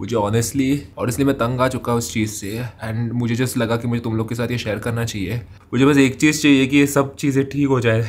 मुझे ऑनेस्टली इसलिए मैं तंग आ चुका उस चीज़ से एंड मुझे जस्ट लगा कि मुझे तुम लोग के साथ ये शेयर करना चाहिए मुझे बस एक चीज़ चाहिए कि ये सब चीज़ें ठीक हो जाए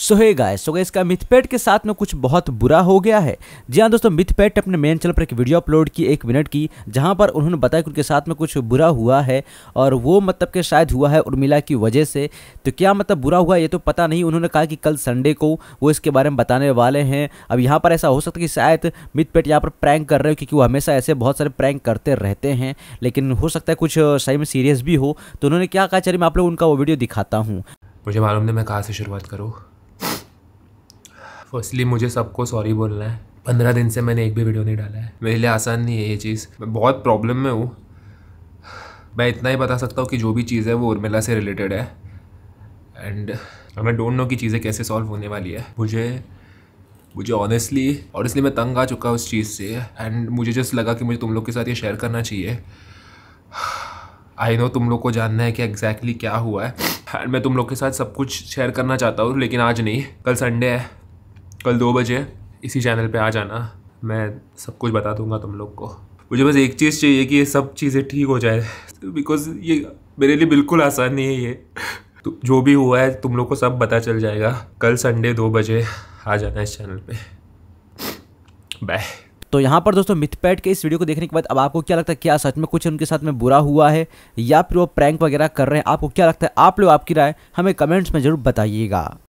सो गाइस सो गाइस का मिथपेट के साथ में कुछ बहुत बुरा हो गया है जी हाँ दोस्तों मिथपेट अपने मेन चैनल पर एक वीडियो अपलोड की एक मिनट की जहाँ पर उन्होंने बताया कि उनके साथ में कुछ बुरा हुआ है और वो मतलब के शायद हुआ है उर्मिला की वजह से तो क्या मतलब बुरा हुआ ये तो पता नहीं उन्होंने कहा कि कल संडे को वो इसके बारे में बताने वाले हैं अब यहाँ पर ऐसा हो सकता है कि शायद मिथपेट यहाँ पर प्रैंक कर रहे हो क्योंकि वो हमेशा ऐसे बहुत सारे प्रैंक करते रहते हैं लेकिन हो सकता है कुछ सही में सीरियस भी हो तो उन्होंने क्या कहा चलिए मैं आप लोग उनका वो वीडियो दिखाता हूँ मुझे मालूम नहीं मैं कहाँ से शुरुआत करूँ फर्स्टली मुझे सबको सॉरी बोलना है पंद्रह दिन से मैंने एक भी वीडियो नहीं डाला है मेरे लिए आसान नहीं है ये चीज़ मैं बहुत प्रॉब्लम में हूँ मैं इतना ही बता सकता हूँ कि जो भी चीज़ है वो उर्मिला से रिलेटेड है एंड मैं डोंट नो कि चीज़ें कैसे सॉल्व होने वाली है मुझे मुझे ऑनेस्टली ऑनेस्टली मैं तंग आ चुका हूँ उस चीज़ से एंड मुझे जस्ट लगा कि मुझे तुम लोग के साथ ये शेयर करना चाहिए आई नो तुम लोग को जानना है कि एग्जैक्टली exactly क्या हुआ है एंड मैं तुम लोग के साथ सब कुछ शेयर करना चाहता हूँ लेकिन आज नहीं कल संडे है कल दो बजे इसी चैनल पे आ जाना मैं सब कुछ बता दूंगा तुम लोग को मुझे बस एक चीज़ चाहिए कि ये सब चीज़ें ठीक हो जाए बिकॉज़ ये मेरे लिए बिल्कुल आसान नहीं है ये तो जो भी हुआ है तुम लोग को सब पता चल जाएगा कल संडे दो बजे आ जाना इस चैनल पे बाय तो यहाँ पर दोस्तों मिथपैट के इस वीडियो को देखने के बाद अब आपको क्या लगता है क्या सच में कुछ उनके साथ में बुरा हुआ है या फिर वो प्रैंक वगैरह कर रहे हैं आपको क्या लगता है आप लोग आपकी राय हमें कमेंट्स में ज़रूर बताइएगा